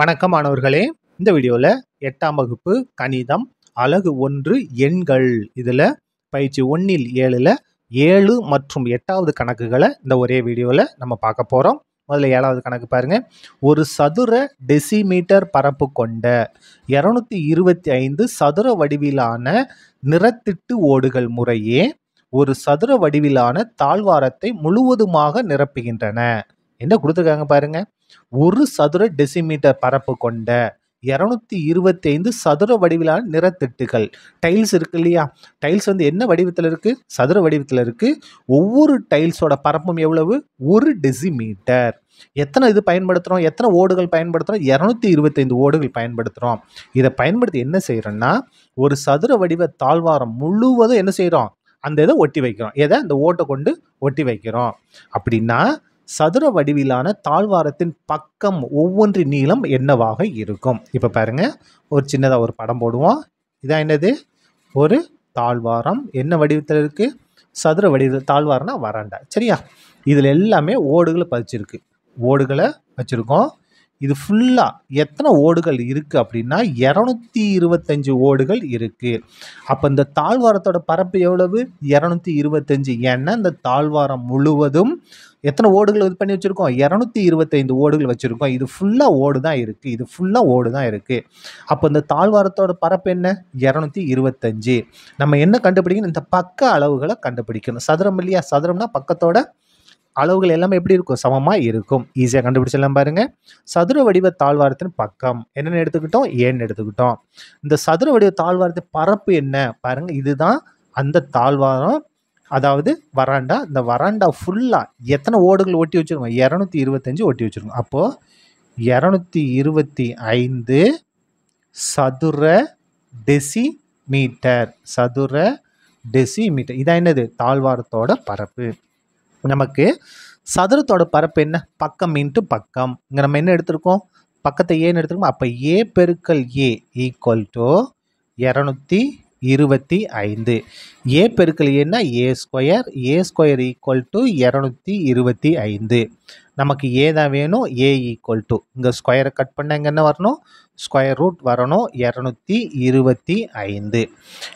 வணக்கம் மாணவர்களே இந்த வீடியோவில் எட்டாம் வகுப்பு கணிதம் அலகு ஒன்று எண்கள் இதில் பயிற்சி ஒன்றில் ஏழில் ஏழு மற்றும் எட்டாவது கணக்குகளை இந்த ஒரே வீடியோவில் நம்ம பார்க்க போகிறோம் முதல்ல ஏழாவது கணக்கு பாருங்கள் ஒரு சதுர டெசிமீட்டர் பரப்பு கொண்ட இரநூத்தி இருபத்தி ஐந்து சதுர வடிவிலான நிறத்திட்டு ஓடுகள் முறையே ஒரு சதுர வடிவிலான தாழ்வாரத்தை முழுவதுமாக நிரப்புகின்றன என்ன கொடுத்துருக்காங்க பாருங்க ஒரு சதுர டெசிமீட்டர் பரப்பு கொண்ட இரநூத்தி இருபத்தி ஐந்து சதுர வடிவிலான நிறத்திட்டுகள் டைல்ஸ் இருக்கு இல்லையா டைல்ஸ் வந்து என்ன வடிவத்தில் இருக்குது சதுர வடிவத்தில் இருக்குது ஒவ்வொரு டைல்ஸோட பரப்பும் எவ்வளவு ஒரு டெசிமீட்டர் எத்தனை இது பயன்படுத்துகிறோம் எத்தனை ஓடுகள் பயன்படுத்துகிறோம் இரநூத்தி இருபத்தைந்து ஓடுகள் பயன்படுத்துகிறோம் இதை பயன்படுத்தி என்ன செய்கிறோன்னா ஒரு சதுர வடிவ தாழ்வாரம் முழுவதும் என்ன செய்கிறோம் அந்த இதை ஒட்டி வைக்கிறோம் எதை அந்த ஓட்டை கொண்டு ஒட்டி வைக்கிறோம் அப்படின்னா சதுர வடிவிலான தாழ்வாரத்தின் பக்கம் ஒவ்வொன்றின் நீளம் என்னவாக இருக்கும் இப்போ பாருங்கள் ஒரு சின்னதாக ஒரு படம் போடுவோம் இதான் என்னது ஒரு தாழ்வாரம் என்ன வடிவத்தில் இருக்குது சதுர வடிவில் தாழ்வாரம்னா வராண்டா சரியா இதில் எல்லாமே ஓடுகளை பதிச்சிருக்கு ஓடுகளை வச்சுருக்கோம் இது ஃபுல்லாக எத்தனை ஓடுகள் இருக்குது அப்படின்னா இரநூத்தி இருபத்தஞ்சு ஓடுகள் இருக்குது அப்போ இந்த தாழ்வாரத்தோட பரப்பு எவ்வளவு இரநூத்தி இருபத்தஞ்சு ஏன்னா இந்த தாழ்வாரம் முழுவதும் எத்தனை ஓடுகள் இது பண்ணி வச்சுருக்கோம் இரநூத்தி இருபத்தைந்து ஓடுகள் வச்சுருக்கோம் இது ஃபுல்லாக ஓடு தான் இருக்குது இது ஃபுல்லாக ஓடு தான் இருக்குது அப்போ இந்த தாழ்வாரத்தோட பரப்பு என்ன இரநூத்தி இருபத்தஞ்சு நம்ம என்ன கண்டுபிடிக்கணும் இந்த பக்க அளவுகளை கண்டுபிடிக்கணும் சதுரம் இல்லையா சதுரம்னா பக்கத்தோட அளவுகள் எல்லாமே எப்படி இருக்கும் சமமாக இருக்கும் ஈஸியாக கண்டுபிடிச்சிடலாம் பாருங்கள் சதுர வடிவ தாழ்வாரத்தின் பக்கம் என்னென்னு எடுத்துக்கிட்டோம் ஏன்னு எடுத்துக்கிட்டோம் இந்த சதுர வடிவ தாழ்வாரத்தின் பரப்பு என்ன பாருங்கள் இதுதான் அந்த தாழ்வாரம் அதாவது வராண்டா இந்த வராண்டா ஃபுல்லாக எத்தனை ஓடுகள் ஒட்டி வச்சுருக்கோம் இரநூத்தி இருபத்தஞ்சி ஒட்டி வச்சுருக்கோம் அப்போது இரநூத்தி இருபத்தி ஐந்து சதுர டெசி மீட்டர் சதுர டெசி மீட்டர் இதான் என்னது தாழ்வாரத்தோட பரப்பு நமக்கு சதுரத்தோட பரப்பு என்ன பக்கம் இன்ட்டு பக்கம் இங்கே நம்ம என்ன எடுத்திருக்கோம் பக்கத்தை ஏன்னு எடுத்துருக்கோம் அப்போ ஏ பெருக்கல் ஏ ஈக்குவல் டு இரநூத்தி இருபத்தி ஐந்து ஏ பெருக்கல் ஏன்னா A square A square equal to இரநூத்தி இருபத்தி ஐந்து நமக்கு ஏ தான் வேணும் ஏ ஈக்குவல் டு இங்கே ஸ்கொயரை கட் பண்ண இங்கே என்ன வரணும் ஸ்கொயர் ரூட் வரணும் இரநூத்தி இருபத்தி ஐந்து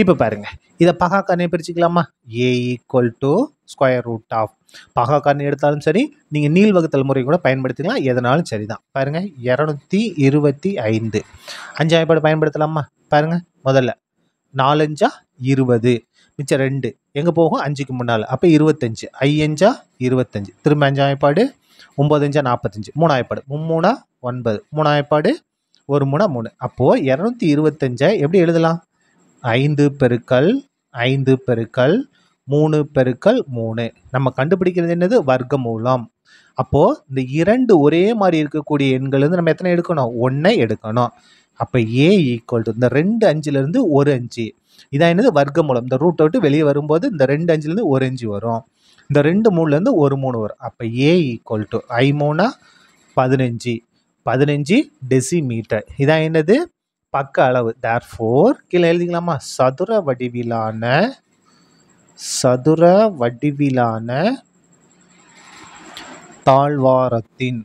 இப்போ பாருங்கள் இதை பகாக்கானே பிரிச்சுக்கலாமா A equal to square root of பகாக்கான்னு எடுத்தாலும் சரி நீங்கள் நீள் வகுத்தல் முறை கூட பயன்படுத்திக்கலாம் எதனாலும் சரி தான் பாருங்கள் இரநூத்தி இருபத்தி ஐந்து அஞ்சாயப்பாடு பயன்படுத்தலாமா பாருங்கள் முதல்ல நாலஞ்சா இருபது மிச்சம் ரெண்டு எங்கே போகும் அஞ்சுக்கு முன்னால் அப்போ இருபத்தஞ்சி ஐயஞ்சா இருபத்தஞ்சு திரும்ப அஞ்சாயப்பாடு ஒம்பதஞ்சா மூணு ஏற்பாடு மும்மூணா ஒன்பது ஏற்பாடு ஒரு மூணா மூணு அப்போது இரநூத்தி இருபத்தஞ்சா எப்படி எழுதலாம் ஐந்து பெருக்கல் ஐந்து பெருக்கல் மூணு பெருக்கல் மூணு நம்ம கண்டுபிடிக்கிறது என்னது வர்க்க மூலம் அப்போது இந்த இரண்டு ஒரே மாதிரி இருக்கக்கூடிய எண்கள் வந்து நம்ம எத்தனை எடுக்கணும் ஒன்றை எடுக்கணும் அப்போ ஏ ஈக்குவல் டு இந்த ரெண்டு அஞ்சுலேருந்து ஒரு அஞ்சு இதான் என்னது வர்க்க மூலம் இந்த ரூட் அவுட்டு வெளியே வரும்போது இந்த ரெண்டு அஞ்சுலேருந்து ஒரு அஞ்சு வரும் இந்த ரெண்டு மூணுலேருந்து ஒரு மூணு வரும் அப்போ ஏ ஈக்குவல் டு ஐ மூணா பதினஞ்சு பதினஞ்சு மீட்டர் இதான் என்னது பக்க அளவு தேர் ஃபோர் கீழே எழுதிக்கலாமா சதுர வடிவிலான சதுர வடிவிலான தாழ்வாரத்தின்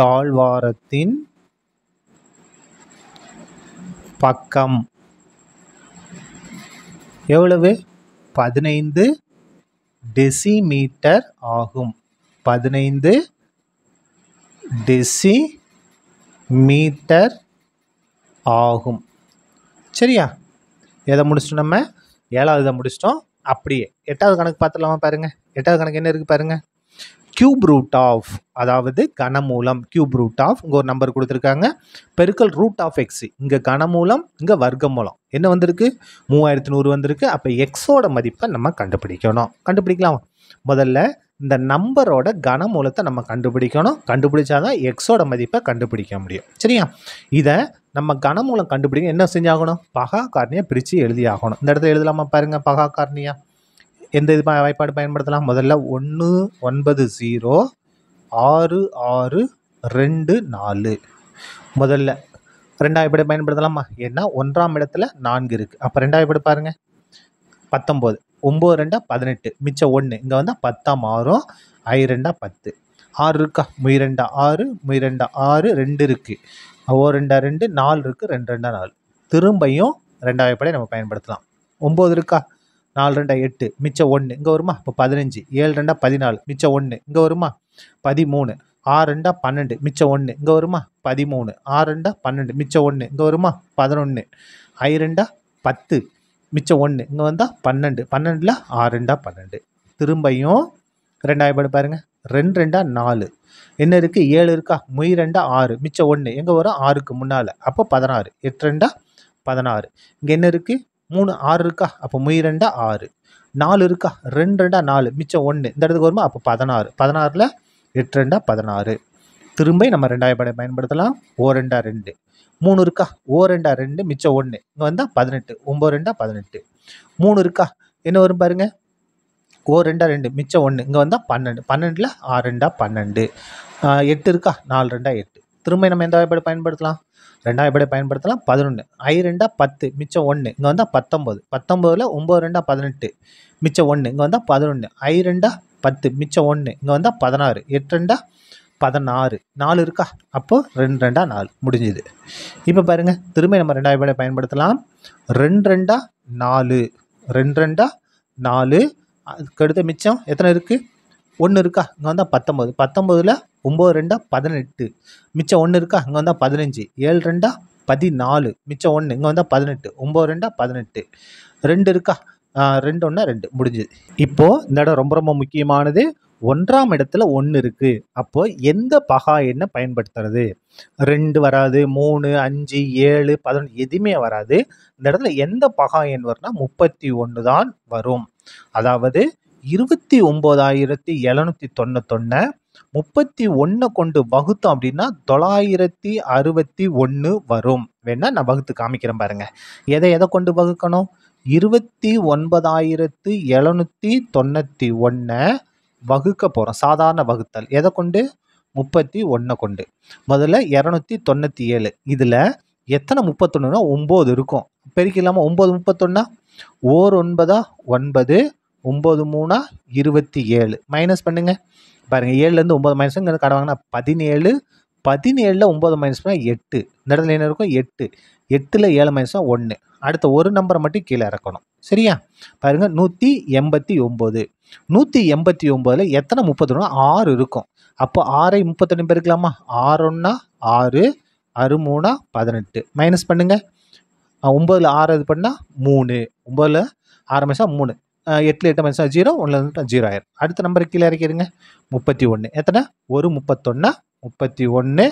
தாழ்வாரத்தின் பக்கம் எவ்வளவு பதினைந்து டெசிமீட்டர் ஆகும் பதினைந்து டெசி மீட்டர் ஆகும் சரியா எதை முடிச்சிட்டோம் நம்ம ஏழாவது முடிச்சிட்டோம் அப்படியே எட்டாவது கணக்கு பார்த்துடலாமா பாருங்கள் எட்டாவது கணக்கு என்ன இருக்குது பாருங்கள் கியூப் ரூட் ஆஃப் அதாவது கனமூலம் கியூப் ரூட் ஆஃப் இங்கே ஒரு நம்பர் கொடுத்துருக்காங்க பெருக்கல் ரூட் ஆஃப் எக்ஸ் இங்கே கனமூலம் இங்கே வர்க்கமூலம் என்ன வந்திருக்கு மூவாயிரத்து நூறு வந்திருக்கு அப்போ எக்ஸோட மதிப்பை நம்ம கண்டுபிடிக்கணும் கண்டுபிடிக்கலாம் முதல்ல இந்த நம்பரோட கனமூலத்தை நம்ம கண்டுபிடிக்கணும் கண்டுபிடிச்சாதான் எக்ஸோட மதிப்பை கண்டுபிடிக்க முடியும் சரியா இதை நம்ம கனமூலம் கண்டுபிடிக்க என்ன செஞ்சாகணும் பகா காரணியை பிரித்து எழுதியாகணும் இந்த இடத்துல எழுதலாமா பாருங்கள் பகா காரணியாக எந்த இது வாய்ப்பாடு பயன்படுத்தலாம் முதல்ல ஒன்று ஒன்பது ஜீரோ ஆறு ஆறு ரெண்டு நாலு முதல்ல ரெண்டாவது படி பயன்படுத்தலாமா ஏன்னா ஒன்றாம் இடத்துல நான்கு இருக்குது அப்போ ரெண்டாவது படி பாருங்கள் பத்தொம்போது ஒம்பது ரெண்டா பதினெட்டு மிச்சம் ஒன்று இங்கே வந்தால் பத்தாம் ஆறும் ஐ ரெண்டா பத்து ஆறு இருக்கா முயிரெண்டா ஆறு முயிரெண்டா ஆறு ரெண்டு இருக்குது ஓ ரெண்டா ரெண்டு நாலு இருக்குது ரெண்டு ரெண்டா நாலு திரும்பியும் ரெண்டாவது படி நம்ம பயன்படுத்தலாம் ஒம்பது இருக்கா நாலு ரெண்டா எட்டு மிச்சம் ஒன்று இங்கே வருமா இப்போ பதினஞ்சு ஏழு ரெண்டா பதினாலு மிச்சம் ஒன்று இங்கே வருமா பதிமூணு ஆறு ரெண்டா பன்னெண்டு மிச்சம் ஒன்று இங்கே வருமா பதிமூணு ஆறு ரெண்டா பன்னெண்டு மிச்சம் ஒன்று இங்கே வருமா பதினொன்று ஐ ரெண்டா பத்து மிச்சம் ஒன்று இங்கே வந்தால் பன்னெண்டு பன்னெண்டில் ஆறு ரெண்டா பன்னெண்டு திரும்பியும் ரெண்டாயிரப்பாடு பாருங்கள் ரெண்டு ரெண்டா நாலு என்ன இருக்குது ஏழு இருக்கா முய் ரெண்டா ஆறு மிச்சம் ஒன்று எங்கே வரும் ஆறுக்கு முன்னால் அப்போ பதினாறு எட்டு ரெண்டா பதினாறு இங்கே என்ன இருக்குது மூணு ஆறு இருக்கா அப்போ மொய் ரெண்டா ஆறு நாலு இருக்கா ரெண்டு ரெண்டா நாலு மிச்சம் ஒன்று இந்த இடத்துக்கு வருமா அப்போ பதினாறு பதினாறில் எட்டு ரெண்டா பதினாறு திரும்ப நம்ம ரெண்டாயிரம் படை பயன்படுத்தலாம் ஓ ரெண்டா ரெண்டு மூணு இருக்கா ஓ ரெண்டா ரெண்டு மிச்சம் ஒன்று இங்கே வந்தால் பதினெட்டு ஒம்பது ரெண்டா பதினெட்டு மூணு இருக்கா என்ன வரும் பாருங்கள் ஓ ரெண்டா ரெண்டு மிச்சம் ஒன்று இங்கே வந்தால் பன்னெண்டு பன்னெண்டில் ஆறு ரெண்டா பன்னெண்டு எட்டு இருக்கா நாலு ரெண்டா எட்டு திரும்ப நம்ம எந்த வாய்ப்பாடு பயன்படுத்தலாம் ரெண்டாம் எப்படி பயன்படுத்தலாம் பதினொன்று ஐ ரெண்டாக பத்து மிச்சம் ஒன்று இங்கே வந்தால் பத்தொம்பது பத்தொம்பதில் ஒம்பது ரெண்டா பதினெட்டு மிச்சம் ஒன்று இங்கே வந்தால் பதினொன்று ஐ ரெண்டாக பத்து மிச்சம் ஒன்று இங்கே வந்தால் பதினாறு எட்டு ரெண்டாக பதினாறு நாலு இருக்கா அப்போது ரெண்டு ரெண்டாக நாலு முடிஞ்சுது இப்போ பாருங்கள் திரும்ப நம்ம ரெண்டாவது எப்படி பயன்படுத்தலாம் ரெண்டு ரெண்டாக நாலு ரெண்டு ரெண்டாக நாலு அதுக்கு அடுத்த மிச்சம் எத்தனை இருக்குது ஒன்று இருக்கா இங்கே வந்தால் பத்தொம்பது பத்தொம்பதில் ஒம்பது ரெண்டா பதினெட்டு மிச்சம் ஒன்று இருக்கா இங்கே வந்தால் பதினஞ்சு ஏழு ரெண்டா பதினாலு மிச்சம் ஒன்று இங்கே வந்தால் பதினெட்டு ஒம்பது ரெண்டா பதினெட்டு ரெண்டு இருக்கா ரெண்டு ஒன்றா ரெண்டு முடிஞ்சுது இப்போது இந்த இடம் ரொம்ப ரொம்ப முக்கியமானது ஒன்றாம் இடத்துல ஒன்று இருக்குது அப்போது எந்த பகா எண்ணை பயன்படுத்துறது ரெண்டு வராது மூணு அஞ்சு ஏழு பதினொன்று எதுவுமே வராது இந்த இடத்துல எந்த பகா எண் வரும்னா முப்பத்தி ஒன்று தான் வரும் அதாவது இருபத்தி ஒம்போதாயிரத்தி எழுநூற்றி தொண்ணூத்தொன்று முப்பத்தி ஒன்று கொண்டு வகுத்தோம் அப்படின்னா தொள்ளாயிரத்தி அறுபத்தி ஒன்று வரும் வேணா நான் வகுத்து காமிக்கிறேன் பாருங்கள் எதை எதை கொண்டு வகுக்கணும் இருபத்தி ஒன்பதாயிரத்து எழுநூற்றி தொண்ணூற்றி ஒன்று வகுக்க போகிறோம் சாதாரண வகுத்தல் எதை கொண்டு முப்பத்தி ஒன்றை கொண்டு முதல்ல இரநூத்தி தொண்ணூற்றி ஏழு இதில் எத்தனை முப்பத்தொன்றுனா ஒம்பது இருக்கும் பெருக்கில்லாமல் ஒம்பது முப்பத்தொன்னா ஓர் ஒன்பதா ஒன்பது ஒம்பது மூணா இருபத்தி ஏழு மைனஸ் பண்ணுங்கள் பாருங்கள் ஏழுலேருந்து ஒம்பது மைனஸ் இங்கே கடை வாங்கினா பதினேழு பதினேழில் ஒம்பது மைனஸ் பண்ணால் எட்டு இந்த இடத்துல என்ன இருக்கும் எட்டு எட்டில் ஏழு மைனஸ்னால் ஒன்று அடுத்த ஒரு நம்பரை மட்டும் கீழே இறக்கணும் சரியா பாருங்கள் நூற்றி எண்பத்தி ஒம்பது நூற்றி எண்பத்தி ஒம்பதில் எத்தனை முப்பத்தொன்று ஆறு இருக்கும் அப்போ ஆறை முப்பத்தொன்று பெருக்கலாமா ஆறுன்னா ஆறு மூணா பதினெட்டு மைனஸ் பண்ணுங்கள் ஒம்பதில் ஆறு இது பண்ணால் மூணு ஒம்பதில் ஆறு மைனஸாக மூணு எட்டில் எட்டு மைனஸ் ஜீரோ ஒன்றில் ஜீரோ ஆயிரம் அடுத்த நம்பருக்கு கீழே இறக்கிடுங்க முப்பத்தி ஒன்று எத்தனை ஒரு முப்பத்தொன்னா முப்பத்தி ஒன்று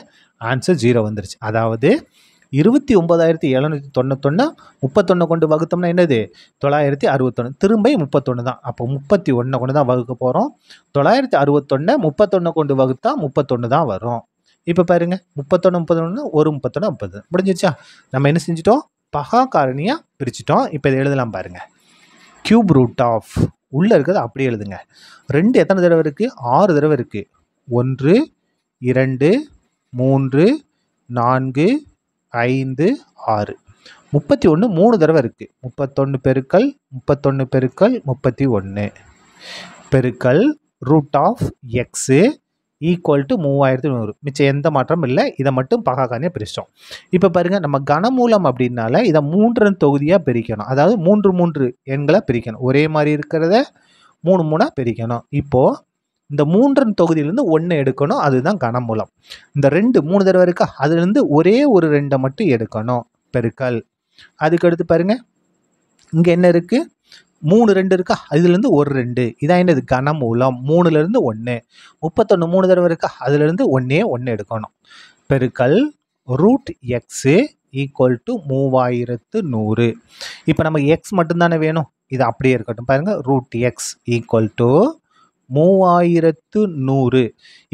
ஆன்சர் ஜீரோ வந்துருச்சு அதாவது இருபத்தி ஒம்பதாயிரத்தி எழுநூற்றி தொண்ணூத்தொன்று முப்பத்தொன்று கொண்டு வகுத்தோம்னா என்னது தொள்ளாயிரத்தி அறுபத்தொன்று திரும்ப முப்பத்தொன்று தான் அப்போ முப்பத்தி ஒன்றை கொண்டு தான் வகுக்க போகிறோம் தொள்ளாயிரத்தி அறுபத்தொன்று முப்பத்தொன்று கொண்டு வகுத்தா முப்பத்தொன்று தான் வரும் இப்போ பாருங்கள் முப்பத்தொன்று முப்பத்தொன்று ஒரு முப்பத்தொன்று முப்பது முடிஞ்சிச்சா நம்ம என்ன செஞ்சிட்டோம் பகா காரணியாக பிரிச்சிட்டோம் இப்போ இதை எழுதலாம் பாருங்கள் க்யூப் ரூட் ஆஃப் உள்ளே இருக்கிறது அப்படியே எழுதுங்க ரெண்டு எத்தனை தடவை இருக்குது ஆறு தடவை இருக்குது ஒன்று இரண்டு மூன்று நான்கு ஐந்து ஆறு முப்பத்தி ஒன்று மூணு தடவை இருக்குது முப்பத்தொன்று பெருக்கல் முப்பத்தொன்று பெருக்கல் முப்பத்தி ஒன்று பெருக்கல் root of x equal to மூவாயிரத்தி நூறு மிச்சம் எந்த மாற்றமும் இல்லை இதை மட்டும் பகாக்கானே பிரிச்சிட்டோம் இப்போ பாருங்கள் நம்ம கனமூலம் அப்படின்னால இதை மூன்று தொகுதியாக பிரிக்கணும் அதாவது மூன்று மூன்று எண்களாக பிரிக்கணும் ஒரே மாதிரி இருக்கிறத மூணு மூணாக பிரிக்கணும் இப்போது இந்த மூன்றன் தொகுதியிலேருந்து ஒன்று எடுக்கணும் அதுதான் கனமூலம் இந்த ரெண்டு மூணு தடவை இருக்கா அதுலேருந்து ஒரே ஒரு ரெண்டை மட்டும் எடுக்கணும் பெருக்கல் அதுக்கடுத்து பாருங்கள் இங்கே என்ன இருக்குது மூணு ரெண்டு இருக்கா அதுலேருந்து ஒரு ரெண்டு இதான் என்னது கன மூலம் மூணுலேருந்து ஒன்று முப்பத்தொன்று மூணு தடவை இருக்கா அதுலேருந்து ஒன்றே ஒன்று எடுக்கணும் பெருக்கல் ரூட் எக்ஸு ஈக்குவல் டு மூவாயிரத்து நூறு இப்போ நமக்கு எக்ஸ் மட்டும்தானே வேணும் இது அப்படியே இருக்கட்டும் பாருங்கள் ரூட் எக்ஸ் ஈக்குவல் டு மூவாயிரத்து நூறு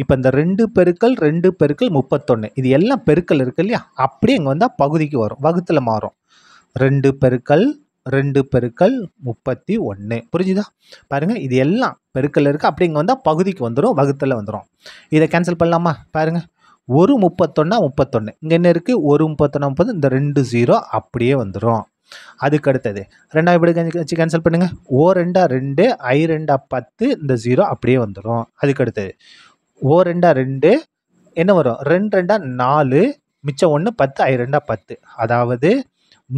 இப்போ இந்த ரெண்டு பெருக்கள் ரெண்டு பெருக்கள் முப்பத்தொன்று இது எல்லாம் பெருக்கள் இருக்குது இல்லையா அப்படியே இங்கே வந்தால் பகுதிக்கு வரும் வகுத்தில் மாறும் ரெண்டு பெருக்கள் ரெண்டு பெருக்கல் முப்பத்தி ஒன்று புரிஞ்சுதா பாருங்கள் இது எல்லாம் பெருக்கல் இருக்குது அப்படி இங்கே வந்தால் பகுதிக்கு வந்துடும் வகுத்தில் வந்துடும் இதை கேன்சல் பண்ணலாமா பாருங்கள் ஒரு முப்பத்தொன்னா முப்பத்தொன்று இங்கே என்ன இருக்குது ஒரு முப்பத்தொன்னா முப்பது இந்த ரெண்டு ஜீரோ அப்படியே வந்துடும் அதுக்கு அடுத்தது ரெண்டா எப்படி வச்சு கேன்சல் பண்ணுங்கள் ஓ ரெண்டா ரெண்டு ஐ ரெண்டா பத்து இந்த ஜீரோ அப்படியே வந்துடும் அதுக்கு அடுத்தது ஓ ரெண்டா ரெண்டு என்ன வரும் ரெண்டு ரெண்டா நாலு மிச்சம் ஒன்று பத்து ஐ ரெண்டா பத்து அதாவது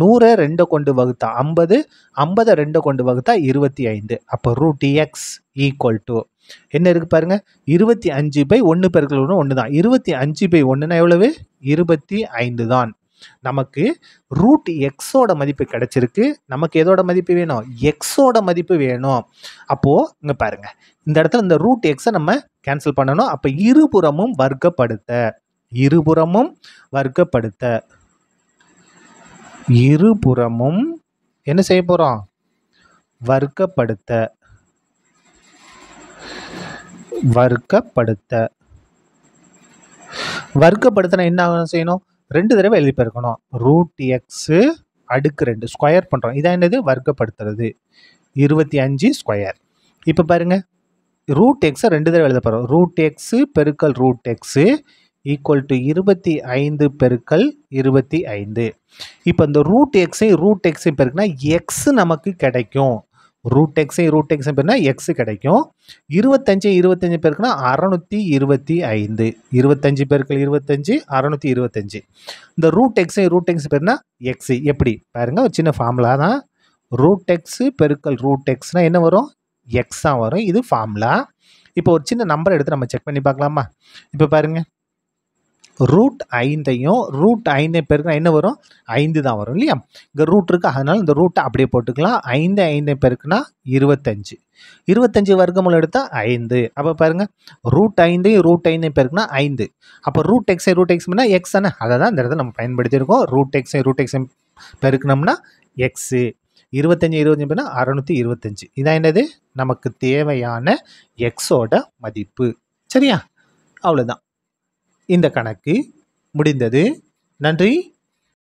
நூறை ரெண்டை கொண்டு வகுத்தா ஐம்பது ஐம்பதை ரெண்டை கொண்டு வகுத்தா இருபத்தி ஐந்து அப்போ ரூட் எக்ஸ் ஈக்குவல் டு என்ன இருக்குது பாருங்கள் இருபத்தி அஞ்சு பை ஒன்று பெருக்கள் ஒன்று ஒன்று தான் இருபத்தி அஞ்சு பை ஒன்றுனா எவ்வளவு இருபத்தி ஐந்து தான் நமக்கு ரூட் எக்ஸோட மதிப்பு கிடைச்சிருக்கு நமக்கு எதோட மதிப்பு வேணும் எக்ஸோட மதிப்பு வேணும் அப்போது இங்கே பாருங்கள் இந்த இடத்துல இந்த ரூட் எக்ஸை நம்ம கேன்சல் பண்ணணும் அப்போ இருபுறமும் வர்க்கப்படுத்த இருபுறமும் வர்க்கப்படுத்த இருபுறமும் என்ன செய்ய போகிறோம் வர்க்கப்படுத்த வர்க்கப்படுத்த வர்க்கப்படுத்தின என்ன செய்யணும் ரெண்டு தடவை எழுதி பெருக்கணும் ரூட் எக்ஸு அடுக்கு ரெண்டு ஸ்கொயர் பண்ணுறோம் இதான் என்னது வர்க்கப்படுத்துறது இருபத்தி அஞ்சு ஸ்கொயர் இப்போ பாருங்கள் ரூட் எக்ஸை ரெண்டு தடவை எழுத போகிறோம் ரூட் எக்ஸு பெருக்கல் ரூட் எக்ஸு ஈக்குவல் டு இருபத்தி ஐந்து பெருக்கல் இருபத்தி ஐந்து இப்போ இந்த ரூட் எக்ஸையும் ரூட் எக்ஸையும் பெருக்குனா எக்ஸ் நமக்கு கிடைக்கும் ரூட் எக்ஸையும் ரூட் எக்ஸையும் பெருக்குனா எக்ஸ் கிடைக்கும் இருபத்தஞ்சு இருபத்தஞ்சு பெருக்குனா அறநூற்றி இருபத்தி ஐந்து இருபத்தஞ்சு பெருக்கள் இருபத்தஞ்சு அறநூற்றி இருபத்தஞ்சு இந்த ரூட் எக்ஸையும் ரூட் எக்ஸ் பெருக்குனா எக்ஸ் எப்படி பாருங்கள் ஒரு சின்ன ஃபார்முலா தான் ரூட் எக்ஸு பெருக்கல் ரூட் எக்ஸ்னால் என்ன வரும் எக்ஸ் தான் வரும் இது ஃபார்முலா இப்போ ஒரு சின்ன நம்பர் எடுத்து நம்ம செக் பண்ணி பார்க்கலாமா இப்போ பாருங்கள் ரூட் ஐந்தையும் ரூட் ஐந்தை பெருக்கினா என்ன வரும் ஐந்து தான் வரும் இல்லையா இங்கே ரூட் இருக்கு அதனால் இந்த ரூட்டை அப்படியே போட்டுக்கலாம் ஐந்து ஐந்தை பெருக்குனா இருபத்தஞ்சு இருபத்தஞ்சு வர்க்கமுள்ள எடுத்தால் ஐந்து அப்போ பாருங்க ரூட் ஐந்தையும் ரூட் ஐந்தையும் பேருக்குனா ஐந்து அப்போ ரூட் எக்ஸை ரூட் எக்ஸ் பண்ணால் எக்ஸ் தானே அதை தான் இந்த இடத்துல நம்ம பயன்படுத்தியிருக்கோம் ரூட் எக்ஸை ரூட் எக்ஸை பெருக்கணும்னா எக்ஸு இருபத்தஞ்சு இருபத்தஞ்சி பேர்னா அறநூற்றி இருபத்தஞ்சு இதான் என்னது நமக்கு தேவையான எக்ஸோட மதிப்பு சரியா அவ்வளோதான் இந்த கணக்கு முடிந்தது நன்றி